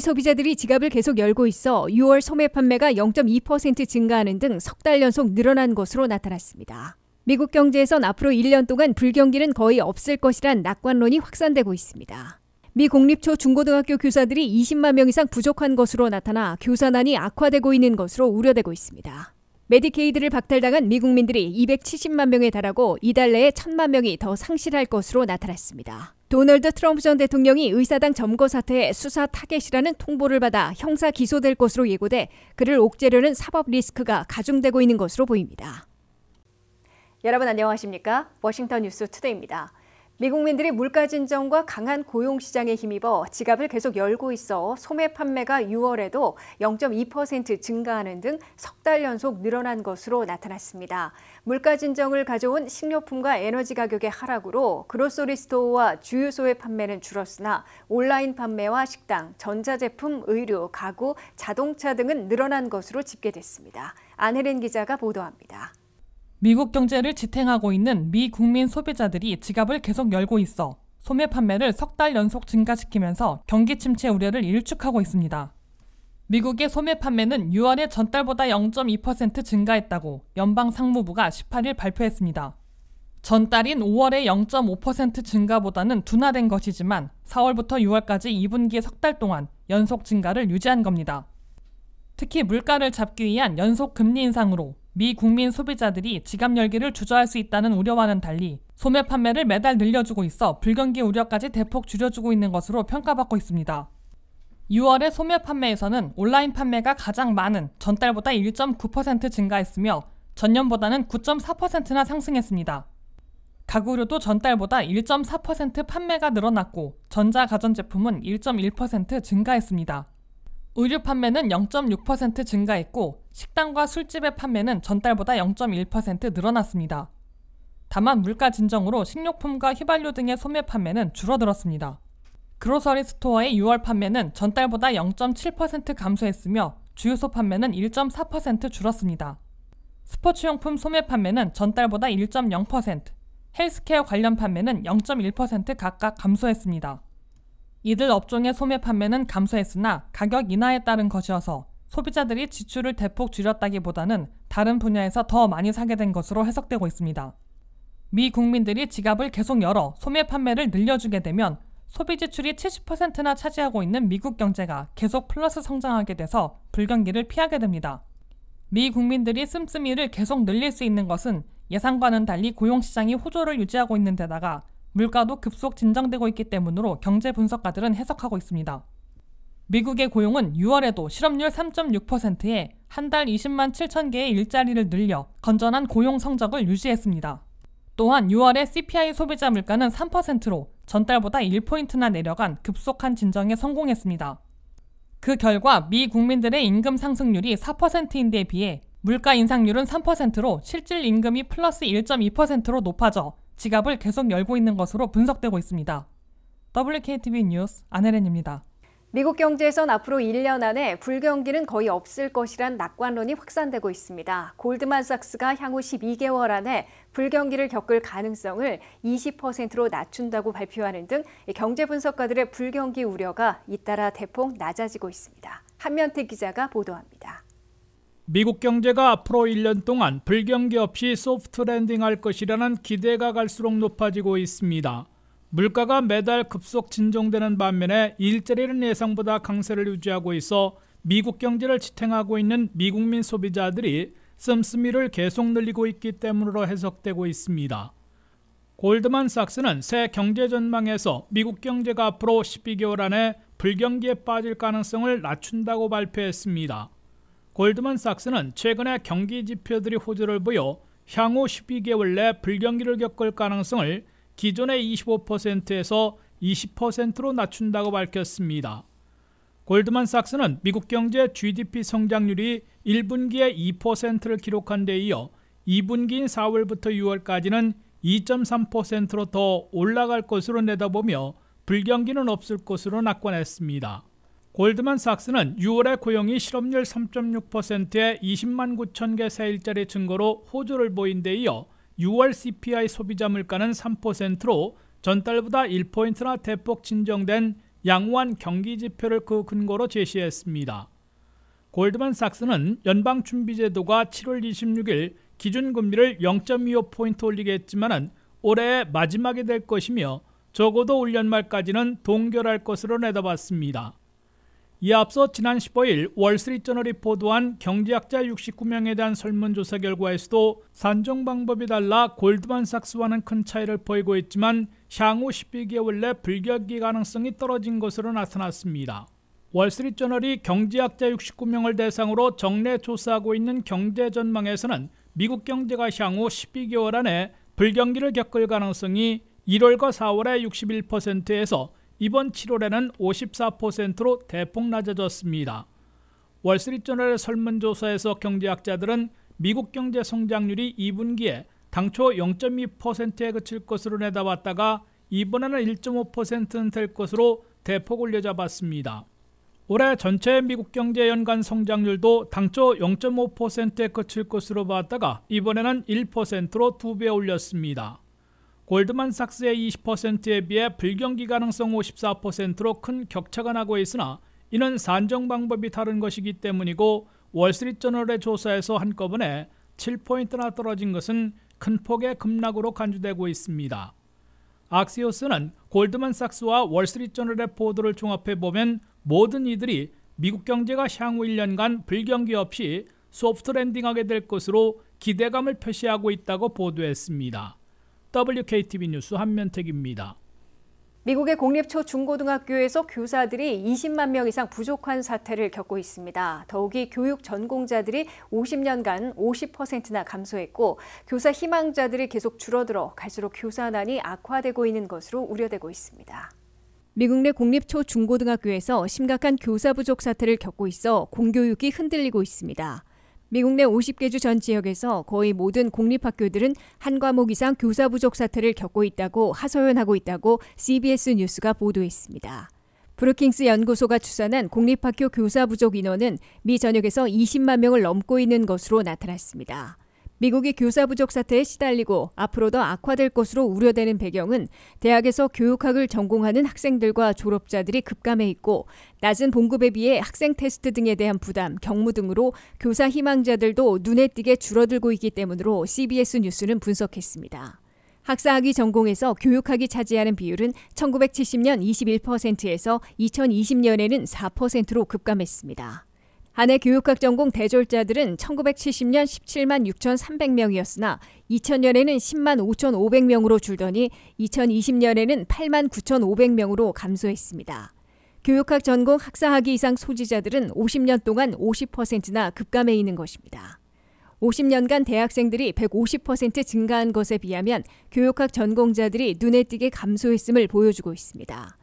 소비자들이 지갑을 계속 열고 있어 6월 소매 판매가 0.2% 증가하는 등 석 달 연속 늘어난 것으로 나타났습니다. 미국 경제에선 앞으로 1년 동안 불경기는 거의 없을 것이란 낙관론이 확산되고 있습니다. 미 공립초 중고등학교 교사들이 20만 명 이상 부족한 것으로 나타나 교사난이 악화되고 있는 것으로 우려되고 있습니다. 메디케이드를 박탈당한 미국민들이 270만 명에 달하고 이달 내에 1천만 명이 더 상실할 것으로 나타났습니다. 도널드 트럼프 전 대통령이 의사당 점거 사태의 수사 타겟이라는 통보를 받아 형사 기소될 것으로 예고돼 그를 옥죄려는 사법 리스크가 가중되고 있는 것으로 보입니다. 여러분 안녕하십니까? 워싱턴 뉴스 투데이입니다. 미국민들이 물가 진정과 강한 고용 시장에 힘입어 지갑을 계속 열고 있어 소매 판매가 6월에도 0.2% 증가하는 등 석달 연속 늘어난 것으로 나타났습니다. 물가 진정을 가져온 식료품과 에너지 가격의 하락으로 그로소리 스토어와 주유소의 판매는 줄었으나 온라인 판매와 식당, 전자제품, 의류, 가구, 자동차 등은 늘어난 것으로 집계됐습니다. 안혜린 기자가 보도합니다. 미국 경제를 지탱하고 있는 미 국민 소비자들이 지갑을 계속 열고 있어 소매 판매를 석 달 연속 증가시키면서 경기 침체 우려를 일축하고 있습니다. 미국의 소매 판매는 6월에 전달보다 0.2% 증가했다고 연방 상무부가 18일 발표했습니다. 전달인 5월의 0.5% 증가보다는 둔화된 것이지만 4월부터 6월까지 2분기의 석 달 동안 연속 증가를 유지한 겁니다. 특히 물가를 잡기 위한 연속 금리 인상으로 미 국민 소비자들이 지갑 열기를 주저할 수 있다는 우려와는 달리 소매 판매를 매달 늘려주고 있어 불경기 우려까지 대폭 줄여주고 있는 것으로 평가받고 있습니다. 6월의 소매 판매에서는 온라인 판매가 가장 많은 전달보다 1.9% 증가했으며 전년보다는 9.4%나 상승했습니다. 가구류도 전달보다 1.4% 판매가 늘어났고 전자가전제품은 1.1% 증가했습니다. 의류 판매는 0.6% 증가했고 식당과 술집의 판매는 전달보다 0.1% 늘어났습니다. 다만 물가 진정으로 식료품과 휘발유 등의 소매 판매는 줄어들었습니다. 그로서리 스토어의 6월 판매는 전달보다 0.7% 감소했으며 주유소 판매는 1.4% 줄었습니다. 스포츠용품 소매 판매는 전달보다 1.0%, 헬스케어 관련 판매는 0.1% 각각 감소했습니다. 이들 업종의 소매 판매는 감소했으나 가격 인하에 따른 것이어서 소비자들이 지출을 대폭 줄였다기보다는 다른 분야에서 더 많이 사게 된 것으로 해석되고 있습니다. 미 국민들이 지갑을 계속 열어 소매 판매를 늘려주게 되면 소비 지출이 70%나 차지하고 있는 미국 경제가 계속 플러스 성장하게 돼서 불경기를 피하게 됩니다. 미 국민들이 씀씀이를 계속 늘릴 수 있는 것은 예상과는 달리 고용 시장이 호조를 유지하고 있는 데다가 물가도 급속 진정되고 있기 때문으로 경제 분석가들은 해석하고 있습니다. 미국의 고용은 6월에도 실업률 3.6%에 한 달 20만 7천 개의 일자리를 늘려 건전한 고용 성적을 유지했습니다. 또한 6월의 CPI 소비자 물가는 3%로 전달보다 1포인트나 내려간 급속한 진정에 성공했습니다. 그 결과 미 국민들의 임금 상승률이 4%인데 비해 물가 인상률은 3%로 실질 임금이 플러스 1.2%로 높아져 지갑을 계속 열고 있는 것으로 분석되고 있습니다. WKTV 뉴스 안혜렌입니다. 미국 경제에선 앞으로 1년 안에 불경기는 거의 없을 것이란 낙관론이 확산되고 있습니다. 골드만삭스가 향후 12개월 안에 불경기를 겪을 가능성을 20%로 낮춘다고 발표하는 등 경제 분석가들의 불경기 우려가 잇따라 대폭 낮아지고 있습니다. 한면태 기자가 보도합니다. 미국 경제가 앞으로 1년 동안 불경기 없이 소프트 랜딩할 것이라는 기대가 갈수록 높아지고 있습니다. 물가가 매달 급속 진정되는 반면에 일자리는 예상보다 강세를 유지하고 있어 미국 경제를 지탱하고 있는 미국민 소비자들이 씀씀이를 계속 늘리고 있기 때문으로 해석되고 있습니다. 골드만삭스는 새 경제 전망에서 미국 경제가 앞으로 12개월 안에 불경기에 빠질 가능성을 낮춘다고 발표했습니다. 골드만삭스는 최근에 경기 지표들이 호조를 보여 향후 12개월 내 불경기를 겪을 가능성을 기존의 25%에서 20%로 낮춘다고 밝혔습니다. 골드만삭스는 미국 경제 GDP 성장률이 1분기에 2%를 기록한 데 이어 2분기인 4월부터 6월까지는 2.3%로 더 올라갈 것으로 내다보며 불경기는 없을 것으로 낙관했습니다. 골드만삭스는 6월에 고용이 실업률 3.6%에 20만 9천 개새 일자리 증거로 호조를 보인 데 이어 6월 CPI 소비자 물가는 3%로 전달보다 1포인트나 대폭 진정된 양호한 경기 지표를 그 근거로 제시했습니다. 골드만삭스는 연방준비제도가 7월 26일 기준금리를 0.25포인트 올리겠지만 올해의 마지막이 될 것이며 적어도 올 연말까지는 동결할 것으로 내다봤습니다. 이에 앞서 지난 15일 월스트리트저널이 보도한 경제학자 69명에 대한 설문조사 결과에서도 산정 방법이 달라 골드만삭스와는 큰 차이를 보이고 있지만 향후 12개월 내 불격기 가능성이 떨어진 것으로 나타났습니다. 월스트리트저널이 경제학자 69명을 대상으로 정례 조사하고 있는 경제 전망에서는 미국 경제가 향후 12개월 안에 불경기를 겪을 가능성이 1월과 4월에 61%에서 이번 7월에는 54%로 대폭 낮아졌습니다. 월스트리트저널의 설문조사에서 경제학자들은 미국 경제 성장률이 2분기에 당초 0.2%에 그칠 것으로 내다봤다가 이번에는 1.5%는 될 것으로 대폭 올려잡았습니다. 올해 전체 미국 경제 연간 성장률도 당초 0.5%에 그칠 것으로 봤다가 이번에는 1%로 두 배 올렸습니다. 골드만삭스의 20%에 비해 불경기 가능성 54%로 큰 격차가 나고 있으나 이는 산정 방법이 다른 것이기 때문이고 월스트리트저널의 조사에서 한꺼번에 7포인트나 떨어진 것은 큰 폭의 급락으로 간주되고 있습니다. 악시오스는 골드만삭스와 월스트리트저널의 보도를 종합해보면 모든 이들이 미국 경제가 향후 1년간 불경기 없이 소프트 랜딩하게 될 것으로 기대감을 표시하고 있다고 보도했습니다. WKTV 뉴스 한면택입니다. 미국의 공립초 중고등학교에서 교사들이 20만 명 이상 부족한 사태를 겪고 있습니다. 더욱이 교육 전공자들이 50년간 50%나 감소했고 교사 희망자들이 계속 줄어들어 갈수록 교사난이 악화되고 있는 것으로 우려되고 있습니다. 미국 내 공립초 중고등학교에서 심각한 교사 부족 사태를 겪고 있어 공교육이 흔들리고 있습니다. 미국 내 50개 주 전 지역에서 거의 모든 공립학교들은 한 과목 이상 교사 부족 사태를 겪고 있다고 하소연하고 있다고 CBS 뉴스가 보도했습니다. 브루킹스 연구소가 추산한 공립학교 교사 부족 인원은 미 전역에서 20만 명을 넘고 있는 것으로 나타났습니다. 미국이 교사 부족 사태에 시달리고 앞으로 더 악화될 것으로 우려되는 배경은 대학에서 교육학을 전공하는 학생들과 졸업자들이 급감해 있고 낮은 봉급에 비해 학생 테스트 등에 대한 부담, 경무 등으로 교사 희망자들도 눈에 띄게 줄어들고 있기 때문으로 CBS 뉴스는 분석했습니다. 학사학위 전공에서 교육학이 차지하는 비율은 1970년 21%에서 2020년에는 4%로 급감했습니다. 한해 교육학 전공 대졸자들은 1970년 17만 6,300명이었으나 2000년에는 10만 5,500명으로 줄더니 2020년에는 8만 9,500명으로 감소했습니다. 교육학 전공 학사학위 이상 소지자들은 50년 동안 50%나 급감해 있는 것입니다. 50년간 대학생들이 150% 증가한 것에 비하면 교육학 전공자들이 눈에 띄게 감소했음을 보여주고 있습니다.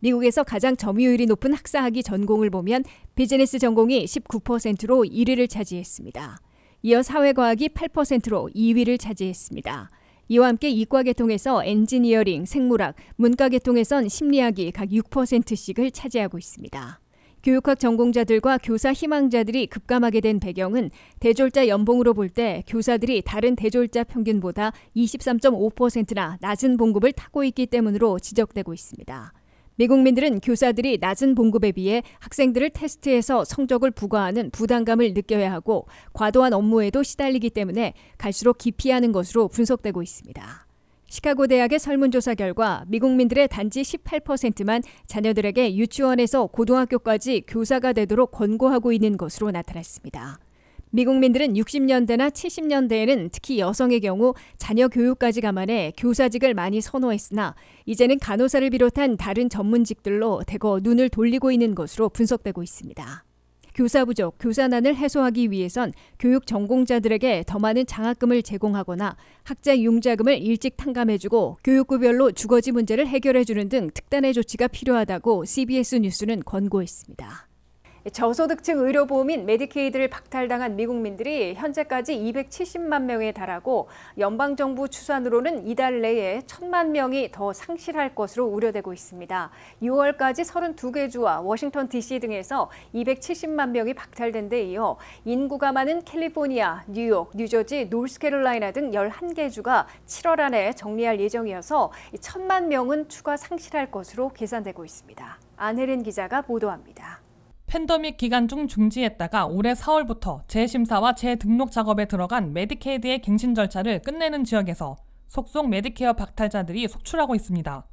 미국에서 가장 점유율이 높은 학사학위 전공을 보면 비즈니스 전공이 19%로 1위를 차지했습니다. 이어 사회과학이 8%로 2위를 차지했습니다. 이와 함께 이과 계통에서 엔지니어링, 생물학, 문과 계통에선 심리학이 각 6%씩을 차지하고 있습니다. 교육학 전공자들과 교사 희망자들이 급감하게 된 배경은 대졸자 연봉으로 볼 때 교사들이 다른 대졸자 평균보다 23.5%나 낮은 봉급을 타고 있기 때문으로 지적되고 있습니다. 미국민들은 교사들이 낮은 봉급에 비해 학생들을 테스트해서 성적을 부과하는 부담감을 느껴야 하고 과도한 업무에도 시달리기 때문에 갈수록 기피하는 것으로 분석되고 있습니다. 시카고 대학의 설문조사 결과 미국민들의 단지 18%만 자녀들에게 유치원에서 고등학교까지 교사가 되도록 권고하고 있는 것으로 나타났습니다. 미국민들은 60년대나 70년대에는 특히 여성의 경우 자녀 교육까지 감안해 교사직을 많이 선호했으나 이제는 간호사를 비롯한 다른 전문직들로 대거 눈을 돌리고 있는 것으로 분석되고 있습니다. 교사 부족, 교사난을 해소하기 위해선 교육 전공자들에게 더 많은 장학금을 제공하거나 학자 융자금을 일찍 탕감해주고 교육구별로 주거지 문제를 해결해주는 등 특단의 조치가 필요하다고 CBS 뉴스는 권고했습니다. 저소득층 의료보험인 메디케이드를 박탈당한 미국민들이 현재까지 270만 명에 달하고 연방정부 추산으로는 이달 내에 1천만 명이 더 상실할 것으로 우려되고 있습니다. 6월까지 32개 주와 워싱턴 DC 등에서 270만 명이 박탈된 데 이어 인구가 많은 캘리포니아, 뉴욕, 뉴저지, 노스캐롤라이나 등 11개 주가 7월 안에 정리할 예정이어서 1천만 명은 추가 상실할 것으로 계산되고 있습니다. 안혜린 기자가 보도합니다. 팬더믹 기간 중 중지했다가 올해 4월부터 재심사와 재등록 작업에 들어간 메디케이드의 갱신 절차를 끝내는 지역에서 속속 메디케어 박탈자들이 속출하고 있습니다.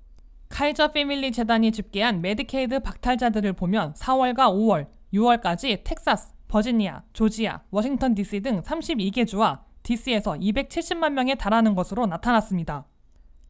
카이저 패밀리 재단이 집계한 메디케이드 박탈자들을 보면 4월과 5월, 6월까지 텍사스, 버지니아, 조지아, 워싱턴 DC 등 32개 주와 DC에서 270만 명에 달하는 것으로 나타났습니다.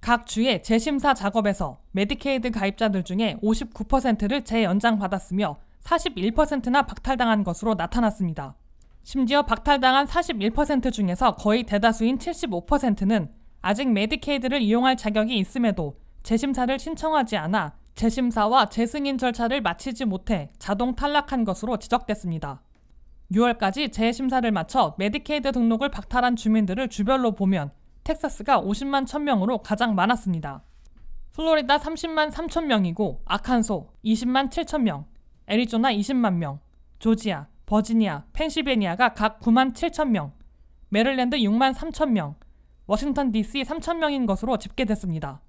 각 주의 재심사 작업에서 메디케이드 가입자들 중에 59%를 재연장받았으며 41%나 박탈당한 것으로 나타났습니다. 심지어 박탈당한 41% 중에서 거의 대다수인 75%는 아직 메디케이드를 이용할 자격이 있음에도 재심사를 신청하지 않아 재심사와 재승인 절차를 마치지 못해 자동 탈락한 것으로 지적됐습니다. 6월까지 재심사를 마쳐 메디케이드 등록을 박탈한 주민들을 주별로 보면 텍사스가 50만 1000명으로 가장 많았습니다. 플로리다 30만 3000명이고 아칸소 20만 7000명, 애리조나 20만 명, 조지아, 버지니아, 펜실베니아가 각 9만 7천 명, 메릴랜드 6만 3천 명, 워싱턴 DC 3천 명인 것으로 집계됐습니다.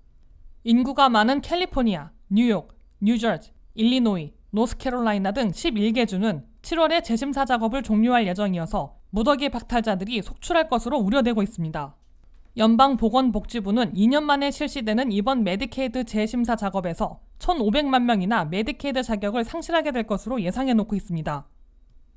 인구가 많은 캘리포니아, 뉴욕, 뉴저지, 일리노이, 노스캐롤라이나 등 11개 주는 7월에 재심사 작업을 종료할 예정이어서 무더기 박탈자들이 속출할 것으로 우려되고 있습니다. 연방보건복지부는 2년 만에 실시되는 이번 메디케이드 재심사 작업에서 1,500만 명이나 메디케이드 자격을 상실하게 될 것으로 예상해 놓고 있습니다.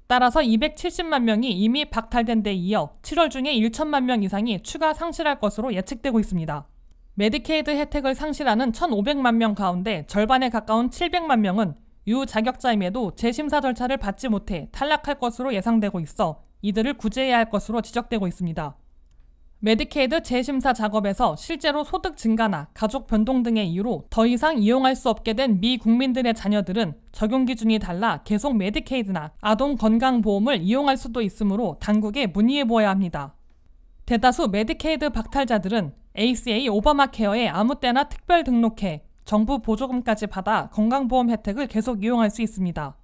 따라서 270만 명이 이미 박탈된 데 이어 7월 중에 1천만 명 이상이 추가 상실할 것으로 예측되고 있습니다. 메디케이드 혜택을 상실하는 1,500만 명 가운데 절반에 가까운 700만 명은 유자격자임에도 재심사 절차를 받지 못해 탈락할 것으로 예상되고 있어 이들을 구제해야 할 것으로 지적되고 있습니다. 메디케이드 재심사 작업에서 실제로 소득 증가나 가족 변동 등의 이유로 더 이상 이용할 수 없게 된 미 국민들의 자녀들은 적용 기준이 달라 계속 메디케이드나 아동 건강보험을 이용할 수도 있으므로 당국에 문의해 보아야 합니다. 대다수 메디케이드 박탈자들은 ACA 오바마 케어에 아무 때나 특별 등록해 정부 보조금까지 받아 건강보험 혜택을 계속 이용할 수 있습니다.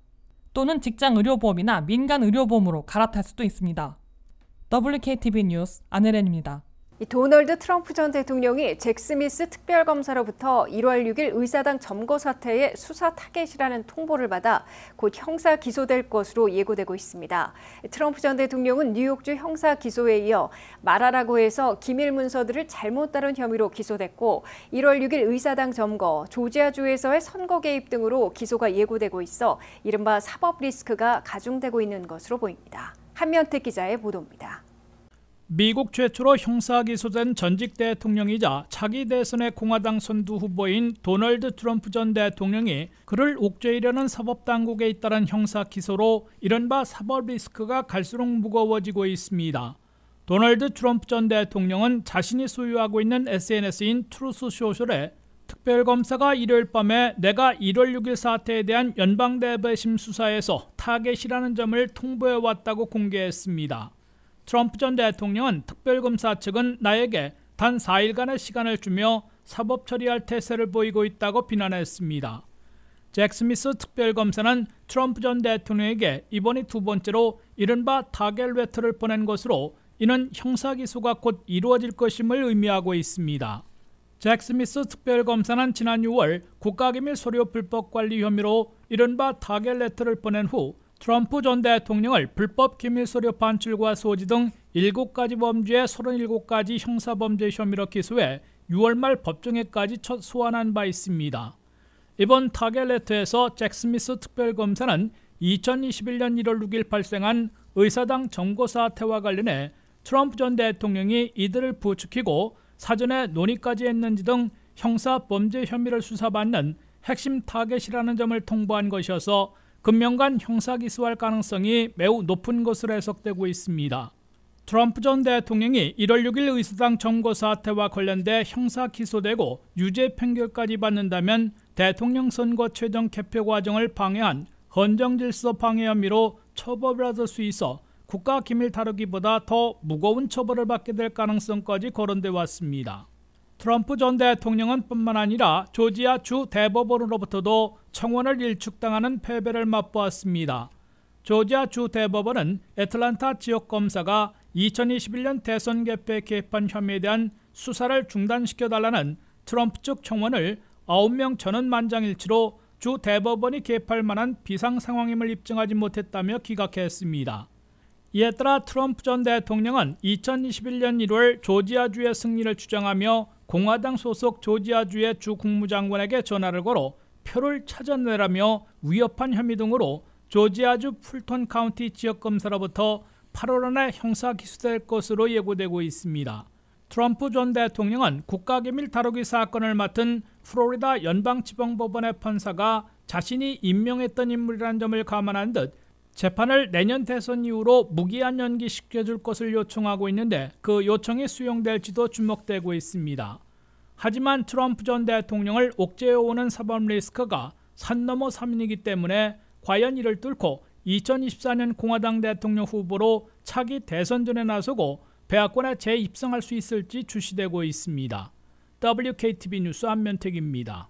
또는 직장 의료보험이나 민간 의료보험으로 갈아탈 수도 있습니다. WKTV 뉴스 안혜렌입니다. 도널드 트럼프 전 대통령이 잭 스미스 특별검사로부터 1월 6일 의사당 점거 사태의 수사 타겟이라는 통보를 받아 곧 형사 기소될 것으로 예고되고 있습니다. 트럼프 전 대통령은 뉴욕주 형사 기소에 이어 마라라고 해서 기밀 문서들을 잘못 다룬 혐의로 기소됐고 1월 6일 의사당 점거, 조지아주에서의 선거 개입 등으로 기소가 예고되고 있어 이른바 사법 리스크가 가중되고 있는 것으로 보입니다. 한면택 기자의 보도입니다. 미국 최초로 형사 기소된 전직 대통령이자 차기 대선의 공화당 선두 후보인 도널드 트럼프 전 대통령이 그를 옥죄이려는 사법당국에 잇따른 형사 기소로 이른바 사법 리스크가 갈수록 무거워지고 있습니다. 도널드 트럼프 전 대통령은 자신이 소유하고 있는 SNS인 트루스 소셜에 특별검사가 일요일 밤에 내가 1월 6일 사태에 대한 연방대배심 수사에서 타겟이라는 점을 통보해왔다고 공개했습니다. 트럼프 전 대통령은 특별검사 측은 나에게 단 4일간의 시간을 주며 사법 처리할 태세를 보이고 있다고 비난했습니다. 잭 스미스 특별검사는 트럼프 전 대통령에게 이번이 두 번째로 이른바 타겟 레터를 보낸 것으로 이는 형사기소가 곧 이루어질 것임을 의미하고 있습니다. 잭 스미스 특별검사는 지난 6월 국가기밀 소료 불법 관리 혐의로 이른바 타겟 레터를 보낸 후 트럼프 전 대통령을 불법 기밀 소료 반출과 소지 등 7가지 범죄에 37가지 형사범죄 혐의로 기소해 6월 말 법정에까지 첫 소환한 바 있습니다. 이번 타겟 레터에서 잭 스미스 특별검사는 2021년 1월 6일 발생한 의사당 정고 사태와 관련해 트럼프 전 대통령이 이들을 부추기고 사전에 논의까지 했는지 등 형사 범죄 혐의를 수사받는 핵심 타겟이라는 점을 통보한 것이어서 금명간 형사 기소할 가능성이 매우 높은 것으로 해석되고 있습니다. 트럼프 전 대통령이 1월 6일 의수당 점거 사태와 관련돼 형사 기소되고 유죄 판결까지 받는다면 대통령 선거 최종 개표 과정을 방해한 헌정질서 방해 혐의로 처벌받을 수 있어 국가 기밀 다루기보다 더 무거운 처벌을 받게 될 가능성까지 거론돼 왔습니다. 트럼프 전 대통령은 뿐만 아니라 조지아 주 대법원으로부터도 청원을 일축당하는 패배를 맛보았습니다. 조지아 주 대법원은 애틀란타 지역 검사가 2021년 대선 개표 개입한 혐의에 대한 수사를 중단시켜달라는 트럼프 측 청원을 9명 전원 만장일치로 주 대법원이 개할 입 만한 비상 상황임을 입증하지 못했다며 기각했습니다. 이에 따라 트럼프 전 대통령은 2021년 1월 조지아주의 승리를 주장하며 공화당 소속 조지아주의 주 국무장관에게 전화를 걸어 표를 찾아내라며 위협한 혐의 등으로 조지아주 풀턴 카운티 지역검사로부터 8월 안에 형사 기소될 것으로 예고되고 있습니다. 트럼프 전 대통령은 국가기밀 다루기 사건을 맡은 플로리다 연방지방법원의 판사가 자신이 임명했던 인물이라는 점을 감안한 듯 재판을 내년 대선 이후로 무기한 연기시켜줄 것을 요청하고 있는데 그 요청이 수용될지도 주목되고 있습니다. 하지만 트럼프 전 대통령을 옥죄어오는 사법 리스크가 산 넘어 산이기 때문에 과연 이를 뚫고 2024년 공화당 대통령 후보로 차기 대선전에 나서고 백악관에 재입성할 수 있을지 주시되고 있습니다. WKTV 뉴스 안면택입니다.